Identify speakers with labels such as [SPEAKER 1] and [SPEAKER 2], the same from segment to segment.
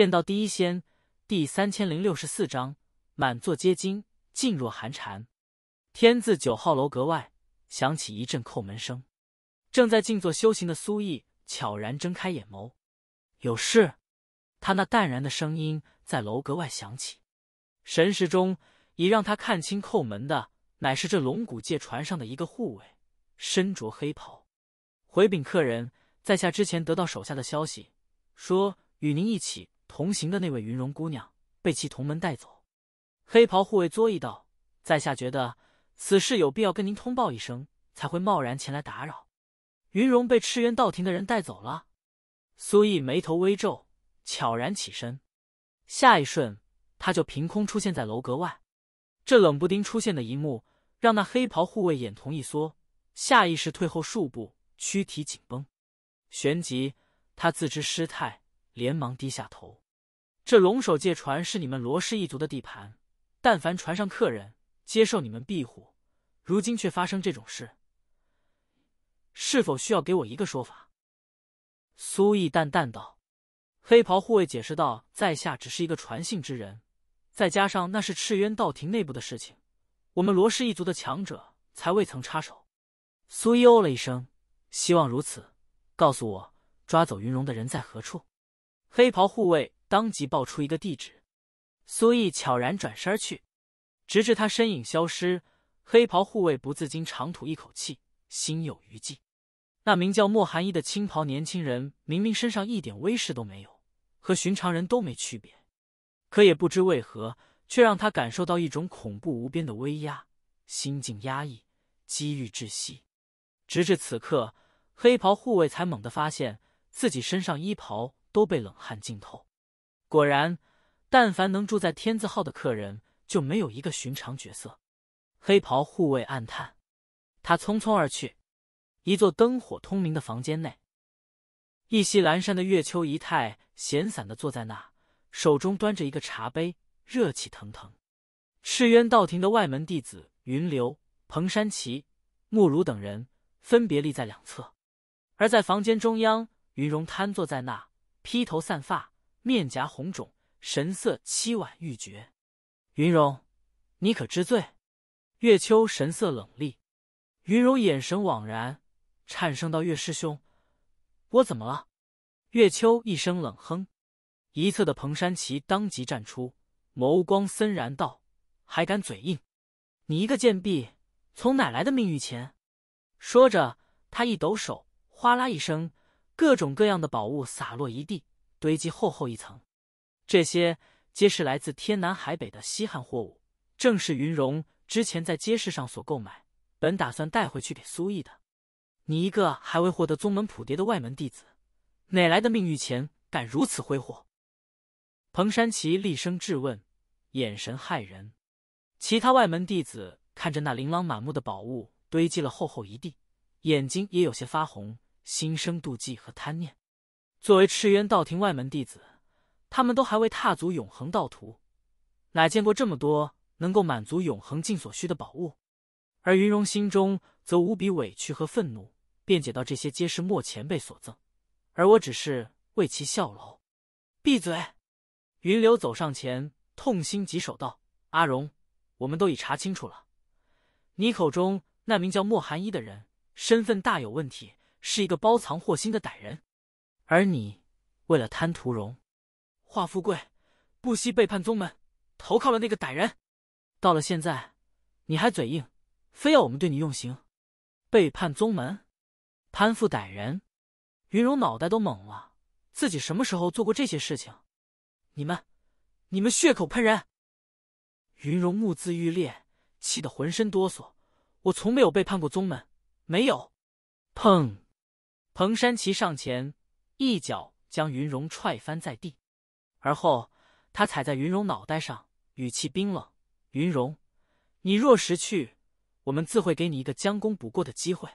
[SPEAKER 1] 见到第一仙，第三千零六十四章，满座皆惊，静若寒蝉。天字九号楼阁外响起一阵叩门声，正在静坐修行的苏毅悄然睁开眼眸，有事。他那淡然的声音在楼阁外响起。神识中已让他看清叩门的乃是这龙骨界船上的一个护卫，身着黑袍。回禀客人，在下之前得到手下的消息，说与您一起。同行的那位云容姑娘被其同门带走。黑袍护卫作揖道：“在下觉得此事有必要跟您通报一声，才会贸然前来打扰。”云容被赤渊道庭的人带走了。苏毅眉头微皱，悄然起身。下一瞬，他就凭空出现在楼阁外。这冷不丁出现的一幕，让那黑袍护卫眼瞳一缩，下意识退后数步，躯体紧绷。旋即，他自知失态。连忙低下头，这龙首界船是你们罗氏一族的地盘，但凡船上客人接受你们庇护，如今却发生这种事，是否需要给我一个说法？”苏毅淡淡道。黑袍护卫解释道：“在下只是一个传信之人，再加上那是赤渊道庭内部的事情，我们罗氏一族的强者才未曾插手。”苏毅哦了一声，希望如此。告诉我，抓走云容的人在何处？黑袍护卫当即报出一个地址，苏毅悄然转身去，直至他身影消失，黑袍护卫不自禁长吐一口气，心有余悸。那名叫莫寒衣的青袍年轻人，明明身上一点威势都没有，和寻常人都没区别，可也不知为何，却让他感受到一种恐怖无边的威压，心境压抑，机遇窒息。直至此刻，黑袍护卫才猛地发现自己身上衣袍。都被冷汗浸透。果然，但凡能住在天字号的客人，就没有一个寻常角色。黑袍护卫暗叹，他匆匆而去。一座灯火通明的房间内，一袭阑珊的月秋仪态闲散的坐在那，手中端着一个茶杯，热气腾腾。赤渊道庭的外门弟子云流、彭山奇、慕如等人分别立在两侧，而在房间中央，云容瘫坐在那。披头散发，面颊红肿，神色凄婉欲绝。云容，你可知罪？月秋神色冷厉。云容眼神惘然，颤声道：“月师兄，我怎么了？”月秋一声冷哼。一侧的彭山奇当即站出，眸光森然道：“还敢嘴硬？你一个贱婢，从哪来的命运钱？”说着，他一抖手，哗啦一声。各种各样的宝物洒落一地，堆积厚厚一层。这些皆是来自天南海北的稀罕货物，正是云容之前在街市上所购买，本打算带回去给苏毅的。你一个还未获得宗门普牒的外门弟子，哪来的命玉钱，敢如此挥霍？彭山奇厉声质问，眼神骇人。其他外门弟子看着那琳琅满目的宝物堆积了厚厚一地，眼睛也有些发红。心生妒忌和贪念。作为赤渊道庭外门弟子，他们都还未踏足永恒道途，哪见过这么多能够满足永恒境所需的宝物？而云荣心中则无比委屈和愤怒，辩解道：“这些皆是莫前辈所赠，而我只是为其效劳。”闭嘴！云流走上前，痛心疾首道：“阿荣，我们都已查清楚了，你口中那名叫莫寒一的人，身份大有问题。”是一个包藏祸心的歹人，而你为了贪图荣华富贵，不惜背叛宗门，投靠了那个歹人。到了现在，你还嘴硬，非要我们对你用刑。背叛宗门，攀附歹人，云容脑袋都懵了，自己什么时候做过这些事情？你们，你们血口喷人！云容目眦欲裂，气得浑身哆嗦。我从没有背叛过宗门，没有。砰！彭山奇上前，一脚将云容踹翻在地，而后他踩在云容脑袋上，语气冰冷：“云容，你若识趣，我们自会给你一个将功补过的机会。”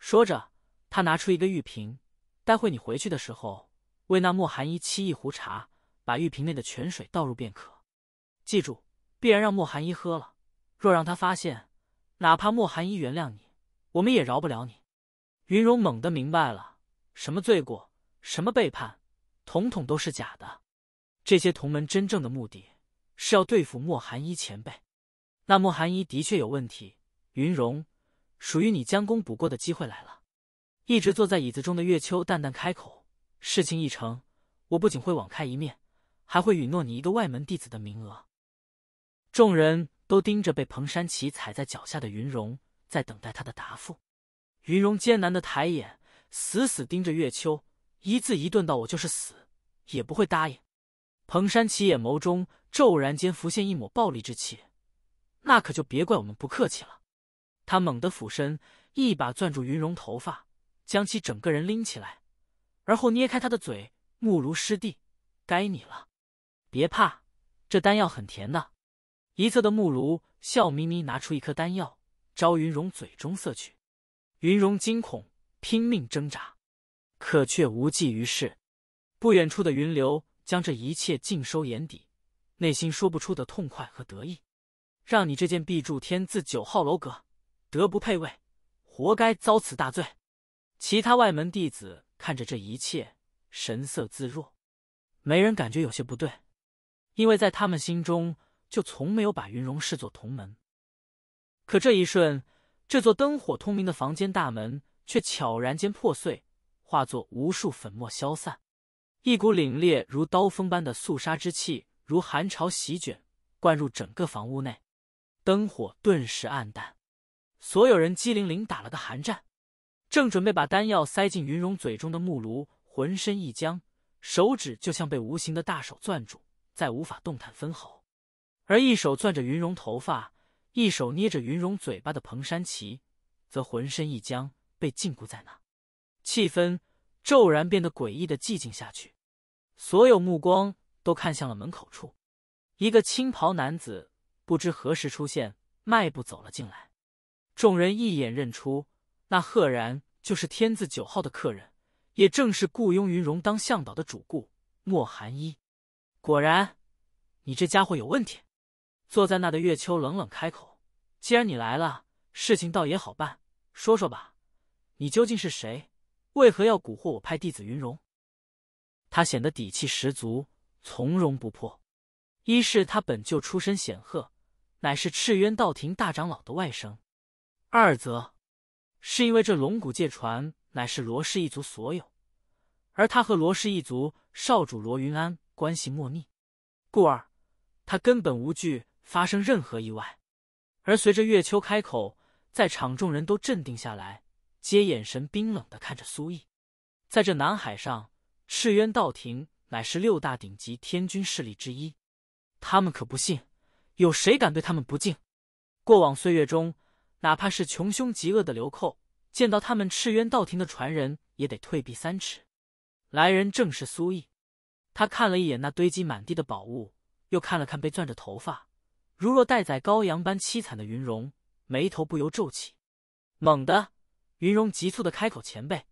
[SPEAKER 1] 说着，他拿出一个玉瓶，待会你回去的时候，为那莫寒衣沏一壶茶，把玉瓶内的泉水倒入便可。记住，必然让莫寒衣喝了。若让他发现，哪怕莫寒衣原谅你，我们也饶不了你。云容猛地明白了，什么罪过，什么背叛，统统都是假的。这些同门真正的目的是要对付莫寒一前辈。那莫寒一的确有问题。云容，属于你将功补过的机会来了。一直坐在椅子中的月秋淡淡开口：“事情一成，我不仅会网开一面，还会允诺你一个外门弟子的名额。”众人都盯着被彭山奇踩在脚下的云容，在等待他的答复。云容艰难的抬眼，死死盯着月秋，一字一顿道：“我就是死，也不会答应。”彭山奇眼眸中骤然间浮现一抹暴戾之气，“那可就别怪我们不客气了。”他猛地俯身，一把攥住云容头发，将其整个人拎起来，而后捏开他的嘴。目如师弟，该你了，别怕，这丹药很甜的。一侧的慕如笑眯眯拿出一颗丹药，朝云容嘴中塞去。云容惊恐，拼命挣扎，可却无济于事。不远处的云流将这一切尽收眼底，内心说不出的痛快和得意。让你这件壁柱天字九号楼阁，德不配位，活该遭此大罪。其他外门弟子看着这一切，神色自若，没人感觉有些不对，因为在他们心中就从没有把云容视作同门。可这一瞬。这座灯火通明的房间大门却悄然间破碎，化作无数粉末消散。一股凛冽如刀锋般的肃杀之气如寒潮席卷，灌入整个房屋内，灯火顿时暗淡。所有人机灵灵打了个寒战，正准备把丹药塞进云容嘴中的木炉，浑身一僵，手指就像被无形的大手攥住，再无法动弹分毫。而一手攥着云容头发。一手捏着云容嘴巴的彭山奇，则浑身一僵，被禁锢在那。气氛骤然变得诡异的寂静下去，所有目光都看向了门口处。一个青袍男子不知何时出现，迈步走了进来。众人一眼认出，那赫然就是天字九号的客人，也正是雇佣云容当向导的主顾莫寒一。果然，你这家伙有问题！坐在那的月秋冷冷开口。既然你来了，事情倒也好办。说说吧，你究竟是谁？为何要蛊惑我派弟子云容？他显得底气十足，从容不迫。一是他本就出身显赫，乃是赤渊道庭大长老的外甥；二则是因为这龙骨界传乃是罗氏一族所有，而他和罗氏一族少主罗云安关系莫逆，故而他根本无惧发生任何意外。而随着月秋开口，在场众人都镇定下来，皆眼神冰冷的看着苏毅。在这南海上，赤渊道庭乃是六大顶级天君势力之一，他们可不信有谁敢对他们不敬。过往岁月中，哪怕是穷凶极恶的流寇，见到他们赤渊道庭的传人，也得退避三尺。来人正是苏毅，他看了一眼那堆积满地的宝物，又看了看被攥着头发。如若待宰羔羊般凄惨的云容眉头不由皱起，猛地，云容急促的开口：“前辈，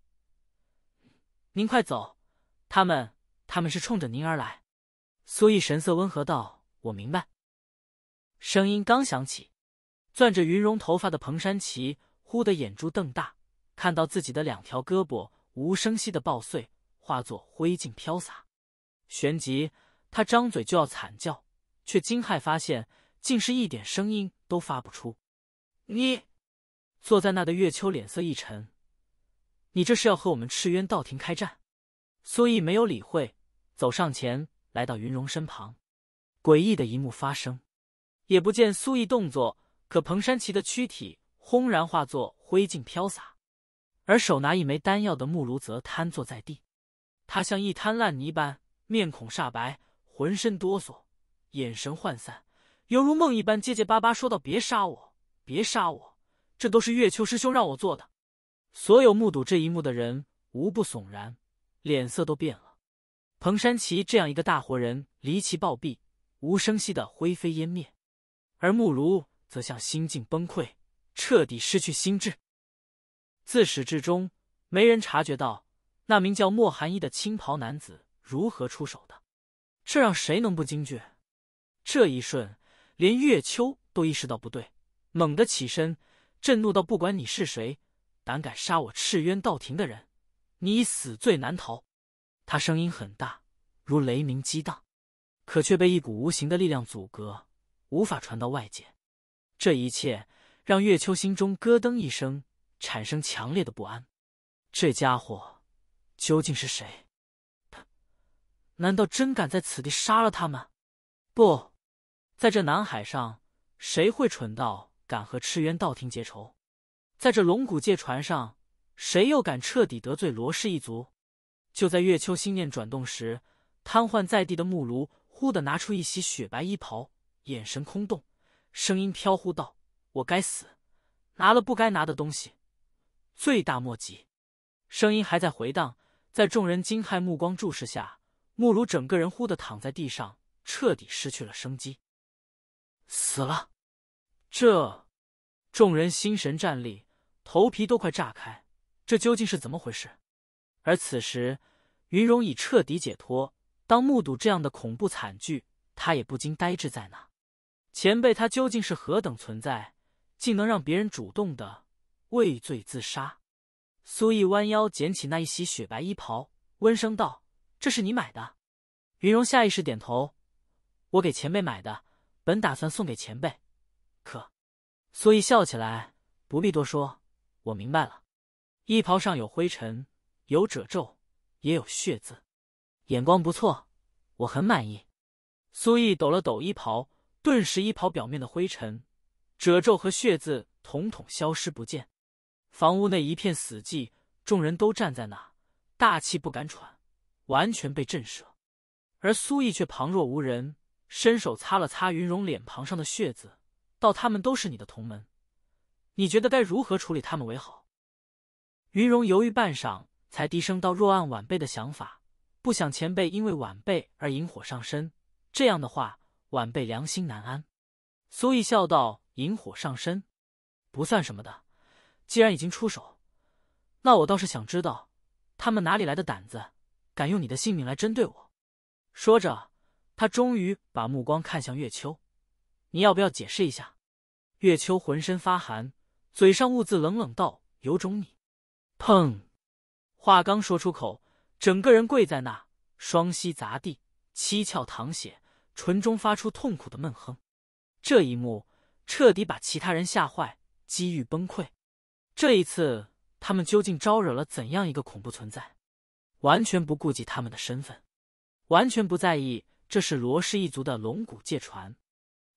[SPEAKER 1] 您快走，他们他们是冲着您而来。”苏毅神色温和道：“我明白。”声音刚响起，攥着云容头发的彭山奇忽的眼珠瞪大，看到自己的两条胳膊无声息的爆碎，化作灰烬飘洒，旋即他张嘴就要惨叫，却惊骇发现。竟是一点声音都发不出。你坐在那的月秋脸色一沉，你这是要和我们赤渊道庭开战？苏毅没有理会，走上前来到云荣身旁。诡异的一幕发生，也不见苏毅动作，可彭山奇的躯体轰然化作灰烬飘洒，而手拿一枚丹药的穆如则瘫坐在地，他像一滩烂泥般，面孔煞白，浑身哆嗦，眼神涣散。犹如梦一般，结结巴巴说道：“别杀我，别杀我！这都是月秋师兄让我做的。”所有目睹这一幕的人无不悚然，脸色都变了。彭山奇这样一个大活人，离奇暴毙，无声息的灰飞烟灭；而慕如则像心境崩溃，彻底失去心智。自始至终，没人察觉到那名叫莫寒衣的青袍男子如何出手的，这让谁能不惊惧？这一瞬。连月秋都意识到不对，猛地起身，震怒道：“不管你是谁，胆敢杀我赤渊道庭的人，你死罪难逃！”他声音很大，如雷鸣激荡，可却被一股无形的力量阻隔，无法传到外界。这一切让月秋心中咯噔一声，产生强烈的不安。这家伙究竟是谁？他难道真敢在此地杀了他们？不！在这南海上，谁会蠢到敢和赤渊道庭结仇？在这龙骨界船上，谁又敢彻底得罪罗氏一族？就在月秋心念转动时，瘫痪在地的木庐忽地拿出一袭雪白衣袍，眼神空洞，声音飘忽道：“我该死，拿了不该拿的东西，罪大莫及。”声音还在回荡，在众人惊骇目光注视下，木庐整个人忽地躺在地上，彻底失去了生机。死了！这众人心神战栗，头皮都快炸开。这究竟是怎么回事？而此时，云容已彻底解脱。当目睹这样的恐怖惨剧，他也不禁呆滞在那。前辈，他究竟是何等存在，竟能让别人主动的畏罪自杀？苏毅弯腰捡起那一袭雪白衣袍，温声道：“这是你买的？”云容下意识点头：“我给前辈买的。”本打算送给前辈，可苏毅笑起来，不必多说，我明白了。衣袍上有灰尘、有褶皱，也有血渍，眼光不错，我很满意。苏毅抖了抖衣袍，顿时衣袍表面的灰尘、褶皱和血渍统统消失不见。房屋内一片死寂，众人都站在那，大气不敢喘，完全被震慑，而苏毅却旁若无人。伸手擦了擦云容脸庞上的血渍，道：“他们都是你的同门，你觉得该如何处理他们为好？云容犹豫半晌，才低声道：“若按晚辈的想法，不想前辈因为晚辈而引火上身，这样的话，晚辈良心难安。”苏毅笑道：“引火上身不算什么的，既然已经出手，那我倒是想知道，他们哪里来的胆子，敢用你的性命来针对我？”说着。他终于把目光看向月秋，你要不要解释一下？月秋浑身发寒，嘴上兀自冷冷道：“有种你！”砰！话刚说出口，整个人跪在那，双膝砸地，七窍淌血，唇中发出痛苦的闷哼。这一幕彻底把其他人吓坏，机遇崩溃。这一次，他们究竟招惹了怎样一个恐怖存在？完全不顾及他们的身份，完全不在意。这是罗氏一族的龙骨戒船，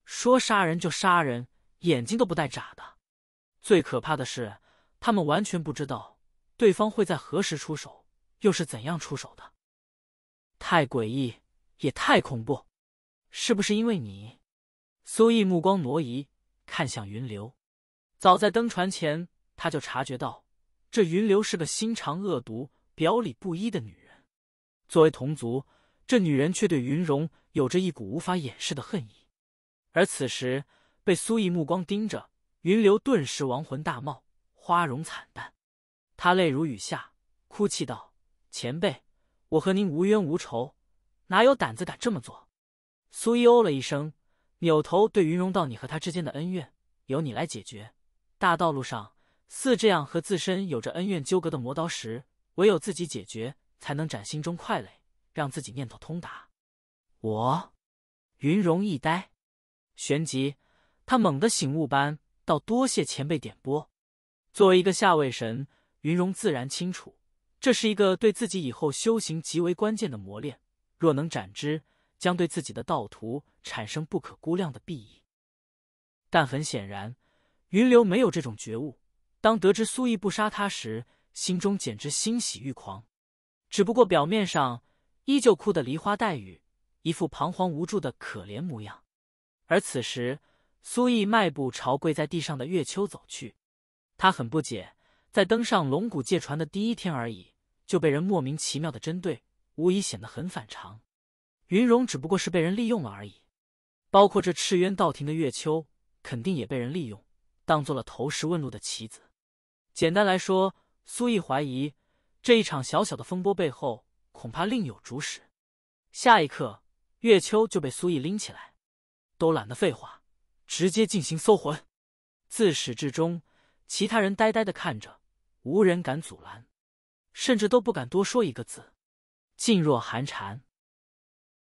[SPEAKER 1] 说杀人就杀人，眼睛都不带眨的。最可怕的是，他们完全不知道对方会在何时出手，又是怎样出手的。太诡异，也太恐怖。是不是因为你？苏毅目光挪移，看向云流。早在登船前，他就察觉到这云流是个心肠恶毒、表里不一的女人。作为同族，这女人却对云容有着一股无法掩饰的恨意，而此时被苏毅目光盯着，云流顿时亡魂大冒，花容惨淡，他泪如雨下，哭泣道：“前辈，我和您无冤无仇，哪有胆子敢这么做？”苏毅哦了一声，扭头对云容道：“你和他之间的恩怨，由你来解决。大道路上似这样和自身有着恩怨纠葛的磨刀石，唯有自己解决，才能斩心中快累。”让自己念头通达。我云容一呆，旋即他猛地醒悟般道：“多谢前辈点拨。”作为一个下位神，云容自然清楚，这是一个对自己以后修行极为关键的磨练。若能斩之，将对自己的道途产生不可估量的裨益。但很显然，云流没有这种觉悟。当得知苏毅不杀他时，心中简直欣喜欲狂。只不过表面上，依旧哭得梨花带雨，一副彷徨无助的可怜模样。而此时，苏毅迈步朝跪在地上的月秋走去。他很不解，在登上龙骨界船的第一天而已，就被人莫名其妙的针对，无疑显得很反常。云荣只不过是被人利用了而已，包括这赤渊道庭的月秋，肯定也被人利用，当做了投石问路的棋子。简单来说，苏毅怀疑这一场小小的风波背后。恐怕另有主使。下一刻，月秋就被苏毅拎起来，都懒得废话，直接进行搜魂。自始至终，其他人呆呆的看着，无人敢阻拦，甚至都不敢多说一个字，噤若寒蝉。